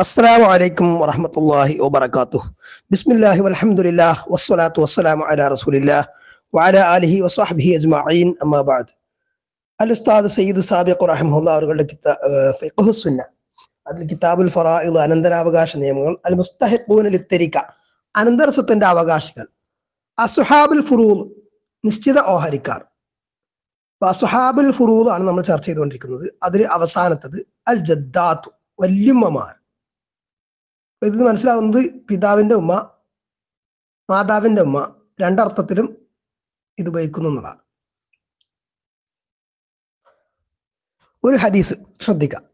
അസ്സാം വലൈക്കും വറഹമത്തല്ലാഹി വബർക്കാത്തു ബിസ്മില്ലാഹി വലഹമുല്ല വസ്സലാത്തു വസ്സലാം അല റസൂലില്ല വാല അലഹി വസാഹബി അജ്മീൻ അമ്മാബാദ് അൽ ഉസ്താദ് സയ്യിദ് സാബിഖ് റഹമുല്ല അവരുടെ കിതാബുസുന്ന അതിൽ കിതാബുൽ ഫറാ അനന്തരാവകാശ നിയമങ്ങൾ അൽ മുസ്തഹിഖൂൻ ലിത്തരിക്ക അനന്തരസത്തിന്റെ അവകാശികൾ അസുഹാബുൽ ഫുറൂൽ നിശ്ചിത ഓഹരിക്കാർ അസുഹാബുൽ ആണ് നമ്മൾ ചർച്ച ചെയ്തുകൊണ്ടിരിക്കുന്നത് അതിൽ അവസാനത്തത് അൽ ജദ്ദാത്തു വല്യമ്മമാർ ഇത് മനസ്സിലാവുന്നത് പിതാവിന്റെ ഉമ്മ മാതാവിന്റെ ഉമ്മ രണ്ടർത്ഥത്തിലും ഇത് ഉപയോഗിക്കുന്നു എന്നതാണ് ഒരു ഹദീസ് ശ്രദ്ധിക്കാം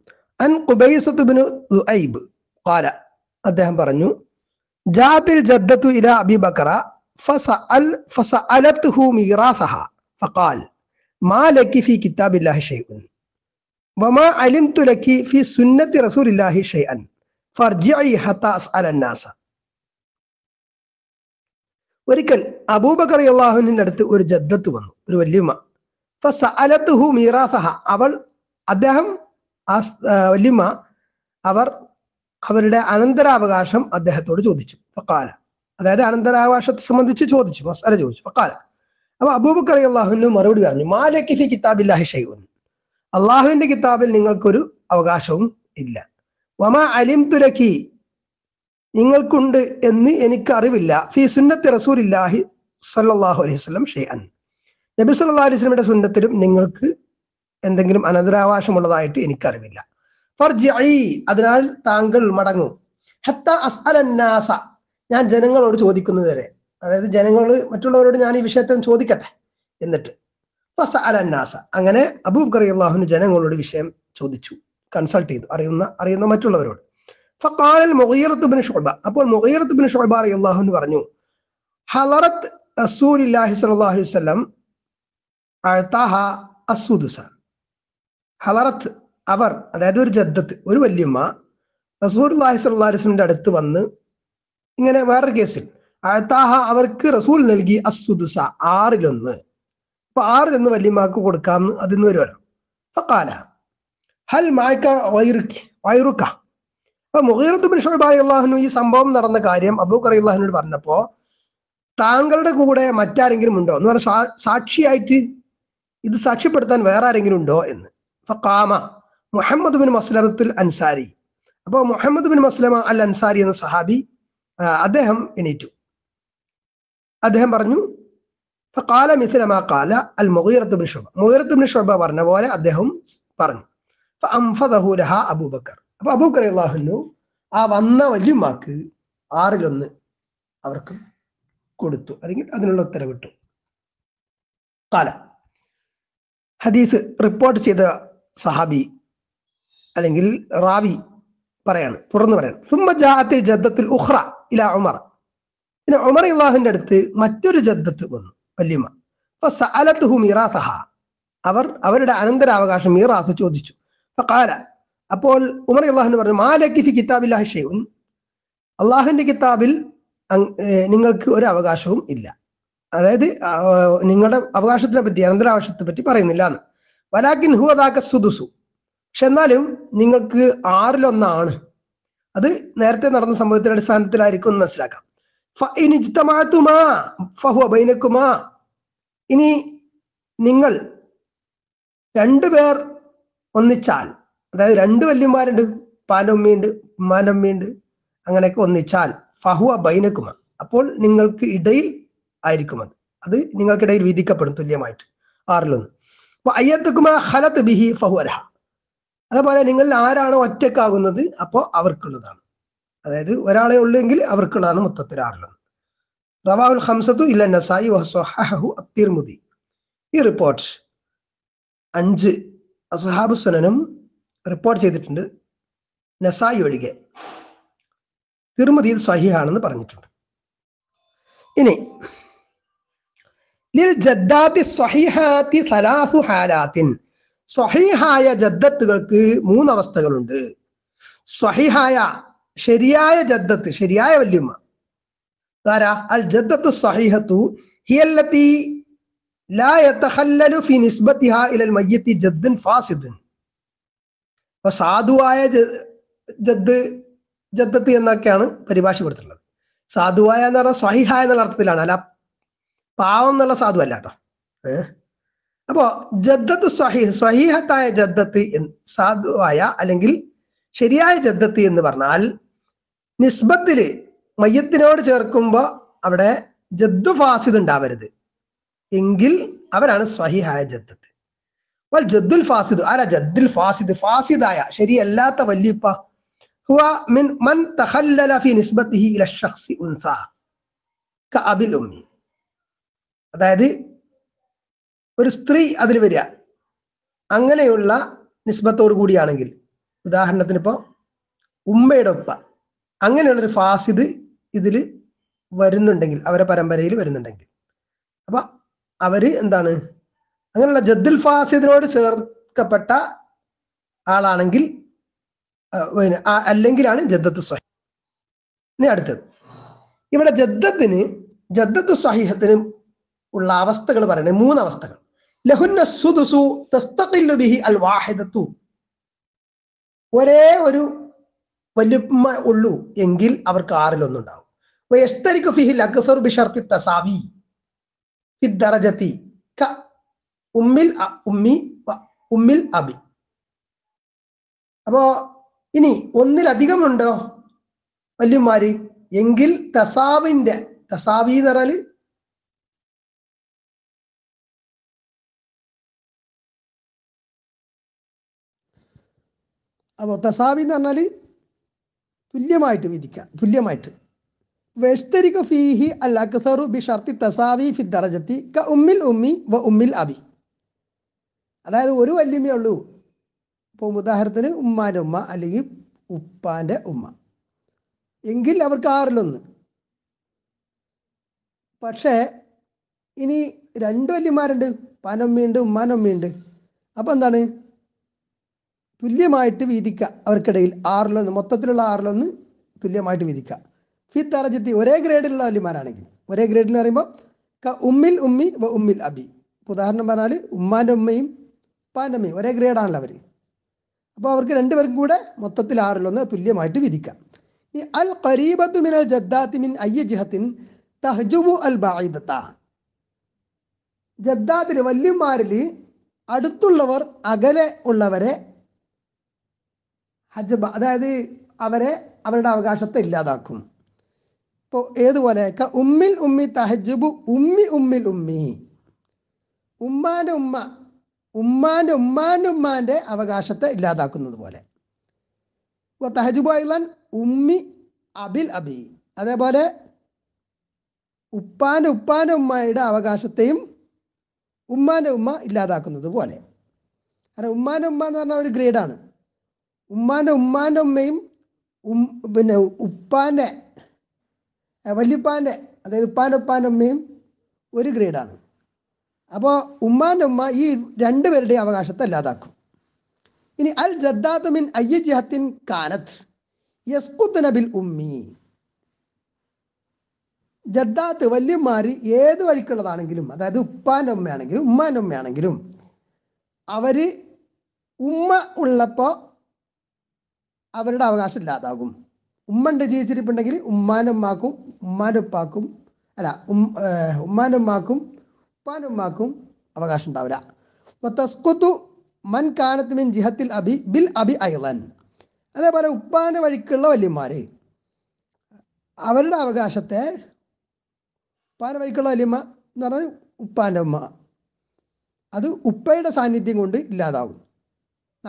അൻ കുബൈസത്തുബിന് ദുഐബ് പാല അദ്ദേഹം പറഞ്ഞു ജാതിൽ ജദ്ദത്തു ഇല അബി ബക്കറ ഫസ അൽ ഫസ അലത്ഹു മീറാസഹ ഫഖാൽ മാ ലക്കി ഫി കിതാബില്ലാഹി ഷൈഉൻ വമാ അലിംതു തുലക്കി ഫി സുന്നത്തി റസൂലില്ലാഹി ഷൈഅൻ ഒരിക്കൽ അബൂബക്കർ അള്ളാഹുവിൻ്റെ അടുത്ത് ഒരു ജദ്ദത്ത് വന്നു ഒരു വല്യമ്മ ഫലത്തുഹു മീറാസഹ അവൾ അദ്ദേഹം ആ വല്യമ്മ അവർ അവരുടെ അനന്തരാവകാശം അദ്ദേഹത്തോട് ചോദിച്ചു പക്കാല അതായത് അനന്തരാവകാശത്തെ സംബന്ധിച്ച് ചോദിച്ചു മസാല ചോദിച്ചു പക്കാല അപ്പൊ അബൂബക്കർ അള്ളാഹുവിന് മറുപടി പറഞ്ഞു മാലക്കിഫി കിതാബില്ലാഹി ഷൈൻ അള്ളാഹുവിന്റെ കിതാബിൽ നിങ്ങൾക്കൊരു അവകാശവും ഇല്ല വമാ അലിം തുരക്കി നിങ്ങൾക്കുണ്ട് എന്ന് എനിക്ക് അറിവില്ല ഫി സുന്നത്ത് റസൂലില്ലാഹി സല്ലാഹു അലൈഹി ഷെയ് അൻ നബി സല്ലാ അലൈഹി സ്വലമിന്റെ സുന്നത്തിലും നിങ്ങൾക്ക് എന്തെങ്കിലും അനന്തരാവകാശമുള്ളതായിട്ട് എനിക്കറിവില്ല അതിനാൽ താങ്കൾ മടങ്ങും ഹത്ത അസ്അലന്നാസ ഞാൻ ജനങ്ങളോട് ചോദിക്കുന്നത് വരെ അതായത് ജനങ്ങൾ മറ്റുള്ളവരോട് ഞാൻ ഈ വിഷയത്തെ ചോദിക്കട്ടെ എന്നിട്ട് അന്നാസ അങ്ങനെ അബൂബ് കറി ജനങ്ങളോട് വിഷയം ചോദിച്ചു കൺസൾട്ട് ചെയ്തു അറിയുന്ന അറിയുന്ന മറ്റുള്ളവരോട് ഫക്കാൽ മുഹീറത്തുബിന് ഷോബ അപ്പോൾ മുഹീറത്തുബിന് ഷോബ അറി അള്ളാഹു എന്ന് പറഞ്ഞു ഹലറത്ത് റസൂൽ ഇല്ലാഹി സലാഹു അലൈഹി വല്ലം അഴ്ത്താഹ അസൂദുസ ഹലറത്ത് അവർ അതായത് ഒരു ജദ്ദത്ത് ഒരു വല്യമ്മ റസൂൽ അള്ളാഹി സല്ലാ അലിസ്ലിൻ്റെ അടുത്ത് വന്ന് ഇങ്ങനെ വേറൊരു കേസിൽ അഴ്ത്താഹ അവർക്ക് റസൂൽ നൽകി അസുദുസ ആറിലൊന്ന് അപ്പൊ ആറിലൊന്ന് വല്യമ്മക്ക് കൊടുക്കാം അതിന്ന് വരുമല്ലോ അപ്പൊ ഹൽ മായ്ക്ക വൈറുക്ക് വൈറുക്ക അപ്പൊ മുഹീറത്തുബിൻ ഷുഹബ് അലി അള്ളാഹുനു ഈ സംഭവം നടന്ന കാര്യം അബൂഖർ അലി അള്ളാഹുനോട് പറഞ്ഞപ്പോ താങ്കളുടെ കൂടെ മറ്റാരെങ്കിലും ഉണ്ടോ എന്ന് പറഞ്ഞ സാക്ഷിയായിട്ട് ഇത് സാക്ഷ്യപ്പെടുത്താൻ വേറെ ആരെങ്കിലും ഉണ്ടോ എന്ന് ഫാമ മുഹമ്മദ് ബിൻ മസ്ലമത്തുൽ അൻസാരി അപ്പോൾ Muhammad bin Maslama al Ansari എന്ന സഹാബി അദ്ദേഹം എണീറ്റു അദ്ദേഹം പറഞ്ഞു കാല മിസ്ലമ കാല അൽ മുഹീറത്ത് ബിൻ ഷുബ മുഹീറത്ത് ബിൻ ഷുബ പറഞ്ഞ പോലെ അദ്ദേഹം പറഞ്ഞു അംഫദഹുലഹ അബൂബക്കർ അപ്പൊ അബൂബക്കർ അള്ളാഹുന്നു ആ വന്ന വല്യമാക്ക് ആറിലൊന്ന് അവർക്ക് കൊടുത്തു അല്ലെങ്കിൽ അതിനുള്ള ഉത്തരവിട്ടു കാല ഹദീസ് റിപ്പോർട്ട് ചെയ്ത സഹാബി അല്ലെങ്കിൽ റാവി പറയാണ് തുറന്നു പറയാണ് സുമ്മജാത്തിൽ ജദ്ദത്തിൽ ഉഹ്റ ഇല ഉമർ പിന്നെ ഉമർ ഇള്ളാഹുവിന്റെ അടുത്ത് മറ്റൊരു ജദ്ദത്ത് വന്നു വല്യമ്മ അപ്പൊ അവർ അവരുടെ അനന്തരാവകാശം മീറാസ് ചോദിച്ചു ഫഖാല അപ്പോൾ ഉമർ അള്ളാഹു പറഞ്ഞു മാലക്ക് ഫി കിതാബില്ലാഹി ഷെയ്ഉൻ അള്ളാഹുവിന്റെ കിതാബിൽ നിങ്ങൾക്ക് ഒരു അവകാശവും ഇല്ല അതായത് നിങ്ങളുടെ അവകാശത്തിനെ പറ്റി അനന്തരാവകാശത്തെ പറ്റി പറയുന്നില്ല എന്ന് വലാക്കിൻ ഹുഅദാക്ക സുദുസു പക്ഷെ എന്നാലും നിങ്ങൾക്ക് ആറിലൊന്നാണ് അത് നേരത്തെ നടന്ന സംഭവത്തിന്റെ അടിസ്ഥാനത്തിലായിരിക്കും എന്ന് മനസ്സിലാക്കാം ഇനി നിങ്ങൾ രണ്ടുപേർ ഒന്നിച്ചാൽ അതായത് രണ്ട് വല്യന്മാരുണ്ട് പാലൊമ്മയുണ്ട് ഉമ്മാനമ്മയുണ്ട് അങ്ങനെയൊക്കെ ഒന്നിച്ചാൽ ഫഹുവ ബൈനക്കുമ അപ്പോൾ നിങ്ങൾക്ക് ഇടയിൽ ആയിരിക്കും അത് അത് നിങ്ങൾക്കിടയിൽ വിധിക്കപ്പെടും തുല്യമായിട്ട് ആറിലൊന്ന് അയ്യത്തുക്കുമ ഹലത്ത് ബിഹി അലഹ അതേപോലെ നിങ്ങൾ ആരാണോ ഒറ്റക്കാകുന്നത് അപ്പോൾ അവർക്കുള്ളതാണ് അതായത് ഒരാളെ ഉള്ളെങ്കിൽ അവർക്കുള്ളതാണ് മൊത്തത്തിൽ ആറിലൊന്ന് റവാഹുൽ ഹംസത്തു ഇല്ല നസായി വഹസു അത്തിർമുദി ഈ റിപ്പോർട്ട് അഞ്ച് അസഹാബു സുനനും റിപ്പോർട്ട് ചെയ്തിട്ടുണ്ട് നസായി ഒഴികെ തിരുമതി സഹിഹാണെന്ന് പറഞ്ഞിട്ടുണ്ട് ഇനി സ്വഹീഹായ ജദ്ദത്തുകൾക്ക് മൂന്നവസ്ഥകളുണ്ട് സ്വഹിഹായ ശരിയായ ജദ്ദത്ത് ശരിയായ വല്യമ്മ അൽ ജദ്ദത്തു സ്വഹീഹത്തു ഹിയല്ലത്തി സാധുവായ ജദ് ജദ്ദത്ത് എന്നൊക്കെയാണ് പരിഭാഷപ്പെടുത്തിട്ടുള്ളത് സാധുവായ എന്ന് പറഞ്ഞാൽ സഹിഹായ എന്നുള്ള അർത്ഥത്തിലാണ് അല്ല പാവം എന്നുള്ള സാധു അല്ല കേട്ടോ ഏഹ് അപ്പോ ജദ്ദത്ത് സഹിഹ് സഹിഹത്തായ ജദ്ദത്ത് സാധുവായ അല്ലെങ്കിൽ ശരിയായ ജദ്ദത്ത് എന്ന് പറഞ്ഞാൽ നിസ്ബത്തില് മയ്യത്തിനോട് ചേർക്കുമ്പോൾ അവിടെ ജദ്ദു ഫാസിദ് ഉണ്ടാവരുത് എങ്കിൽ അവരാണ് സ്വഹിഹായ ജദ്ദത്ത് വൽ ജദ്ദുൽ ഫാസിദ് ആരാ ജദ്ദുൽ ഫാസിദ് ഫാസിദായ ശരിയല്ലാത്ത വല്യപ്പ ഹുവ മിൻ മൻ തഖല്ലല ഫി നിസ്ബത്തിഹി ഉൻസ അതായത് ഒരു സ്ത്രീ അതിൽ വരിക അങ്ങനെയുള്ള നിസ്ബത്തോട് കൂടിയാണെങ്കിൽ ഉദാഹരണത്തിന് ഇപ്പോ ഉമ്മയുടെ ഉപ്പ അങ്ങനെയുള്ളൊരു ഫാസിദ് ഇതിൽ വരുന്നുണ്ടെങ്കിൽ അവരെ പരമ്പരയിൽ വരുന്നുണ്ടെങ്കിൽ അപ്പൊ അവര് എന്താണ് അങ്ങനെയുള്ള ജദ്ദുൽ ഫാസിദിനോട് ചേർക്കപ്പെട്ട ആളാണെങ്കിൽ അല്ലെങ്കിലാണ് ജദ്ദത്ത് സഹി ഇനി അടുത്തത് ഇവിടെ ജദ്ദത്തിന് ജദ്ദത്ത് സഹിഹത്തിന് ഉള്ള അവസ്ഥകൾ പറയണേ മൂന്ന് അവസ്ഥകൾ ലഹുന്നു ഒരേ ഒരു വലുപ്പ ഉള്ളൂ എങ്കിൽ അവർക്ക് ആറിലൊന്നുണ്ടാവും ഫിദ്ദറജത്തി ക ഉമ്മിൽ ഉമ്മി ഉമ്മിൽ അബി അപ്പോ ഇനി ഒന്നിലധികം ഉണ്ടോ വല്യമാര് എങ്കിൽ തസാവിന്റെ തസാവി എന്ന് പറഞ്ഞാല് അപ്പോൾ തസാവി എന്ന് പറഞ്ഞാൽ തുല്യമായിട്ട് വിധിക്കാം തുല്യമായിട്ട് ഫീഹി അൽ അക്സറു ബി ഷർത്തി തസാവി ഫി ദറജത്തി ക ഉമ്മിൽ ഉമ്മി വ ഉമ്മിൽ അബി അതായത് ഒരു വല്യമ്മേ ഉള്ളൂ ഇപ്പോൾ ഉദാഹരണത്തിന് ഉമ്മാൻ്റെ ഉമ്മ അല്ലെങ്കിൽ ഉപ്പാൻ്റെ ഉമ്മ എങ്കിൽ അവർക്ക് ആറിലൊന്ന് പക്ഷേ ഇനി രണ്ട് വല്യമാരുണ്ട് പനമ്മയുണ്ട് ഉമ്മാനമ്മയുണ്ട് അപ്പം എന്താണ് തുല്യമായിട്ട് വീതിക്കുക അവർക്കിടയിൽ ആറിലൊന്ന് മൊത്തത്തിലുള്ള ആറിലൊന്ന് തുല്യമായിട്ട് വീതിക്കുക ഫി തറജത്തി ഒരേ ഗ്രേഡിലുള്ള വല്യമാരാണെങ്കിൽ ഒരേ ഗ്രേഡിൽ പറയുമ്പോൾ ഉമ്മിൽ ഉമ്മി വ ഉമ്മിൽ അബി ഉദാഹരണം പറഞ്ഞാൽ ഉമ്മാൻ്റെ ഉമ്മയും ഉപ്പാൻ്റെ അമ്മയും ഒരേ ഗ്രേഡാണല്ലോ അവർ അപ്പോൾ അവർക്ക് രണ്ടുപേർക്കും കൂടെ മൊത്തത്തിൽ ആറിലൊന്ന് തുല്യമായിട്ട് വിധിക്കാം ഈ അൽ കരീബത്തു മിനൽ ജദ്ദാത്തി മിൻ അയ്യ ജിഹത്തിൻ തഹജുബു അൽ ബായിദത്ത ജദ്ദാത്തിൽ വല്യന്മാരിൽ അടുത്തുള്ളവർ അകലെ ഉള്ളവരെ ഹജബ അതായത് അവരെ അവരുടെ അവകാശത്തെ ഇല്ലാതാക്കും ഇപ്പോൾ ഏതുപോലെ ക ഉമ്മിൽ ഉമ്മി തഹജുബു ഉമ്മി ഉമ്മിൽ ഉമ്മി ഉമ്മാൻ്റെ ഉമ്മ ഉമ്മാൻ്റെ ഉമ്മാൻ്റെ ഉമ്മാൻ്റെ അവകാശത്തെ ഇല്ലാതാക്കുന്നത് പോലെ തഹജുബു ഐലൻ ഉമ്മി അബിൽ അബി അതേപോലെ ഉപ്പാൻ്റെ ഉപ്പാൻ്റെ ഉമ്മയുടെ അവകാശത്തെയും ഉമ്മാൻ്റെ ഉമ്മ ഇല്ലാതാക്കുന്നത് പോലെ കാരണം ഉമ്മാൻ്റെ ഉമ്മ എന്ന് പറഞ്ഞാൽ ഒരു ഗ്രേഡാണ് ഉമ്മാൻ്റെ ഉമ്മാൻ്റെ ഉമ്മയും പിന്നെ ഉപ്പാൻ്റെ വല്യുപ്പാൻ്റെ അതായത് ഉപ്പാൻ്റെ ഉപ്പാൻ്റെ ഉമ്മയും ഒരു ഗ്രേഡാണ് അപ്പോൾ ഉമ്മാൻ്റെ ഉമ്മ ഈ രണ്ടുപേരുടെയും അവകാശത്തെ അല്ലാതാക്കും ഇനി അൽ ജദ്ദാത്തുമിൻ അയ്യ ജിഹത്തിൻ കാനത്ത് യസ്കുത്തനബിൽ ഉമ്മി ജദ്ദാത്ത് വല്യമാരി ഏത് വഴിക്കുള്ളതാണെങ്കിലും അതായത് ഉപ്പാൻ്റെ ഉമ്മയാണെങ്കിലും ഉമ്മാൻ്റെ ഉമ്മയാണെങ്കിലും അവര് ഉമ്മ ഉള്ളപ്പോൾ അവരുടെ അവകാശം ഇല്ലാതാകും ഉമ്മൻ്റെ ജീവിച്ചിരിപ്പുണ്ടെങ്കിൽ ഉമ്മാനുമ്മാക്കും ഉമ്മാനുപ്പാക്കും അല്ല ഉം ഉമ്മാനുമ്മാക്കും ഉപ്പാനുമ്മാക്കും അവകാശം ഉണ്ടാവില്ല തസ്കുത്തു മൻ കാനത്ത് മിൻ ജിഹത്തിൽ അബി ബിൽ അബി അയവൻ അതേപോലെ ഉപ്പാന്റെ വഴിക്കുള്ള വല്യന്മാര് അവരുടെ അവകാശത്തെ ഉപ്പാന്റെ വഴിക്കുള്ള വല്യമ്മ എന്ന് പറഞ്ഞാൽ ഉപ്പാന്റെ ഉമ്മ അത് ഉപ്പയുടെ സാന്നിധ്യം കൊണ്ട് ഇല്ലാതാവും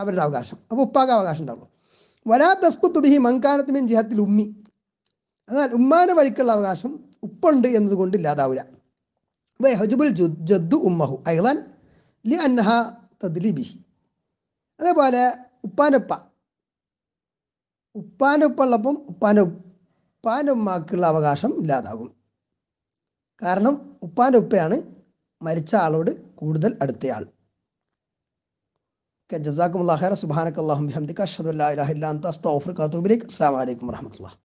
അവരുടെ അവകാശം അപ്പോൾ ഉപ്പാക്ക് അവകാശം ഉണ്ടാവും വലാ തസ്ബുത്തു ബിഹി മങ്കാനത്തിമിൻ ജിഹത്തിൽ ഉമ്മി എന്നാൽ ഉമ്മാന വഴിക്കുള്ള അവകാശം ഉപ്പുണ്ട് എന്നതുകൊണ്ട് ഇല്ലാതാവില്ല ഹജുബുൽ ജദ്ദു ഉമ്മഹു അയ്ലാൻ ലി അന്നഹ തദ്ലി ബിഹി അതേപോലെ ഉപ്പാനുപ്പ ഉപ്പാനുപ്പ ഉള്ളപ്പം ഉപ്പാൻ്റെ അവകാശം ഇല്ലാതാകും കാരണം ഉപ്പാനുപ്പയാണ് മരിച്ച ആളോട് കൂടുതൽ അടുത്തയാൾ جزاكم الله خيرا سبحانك اللهم بحمدك أشهد أن لا إله إلا أنت أستغفرك وأتوب إليك السلام عليكم ورحمة الله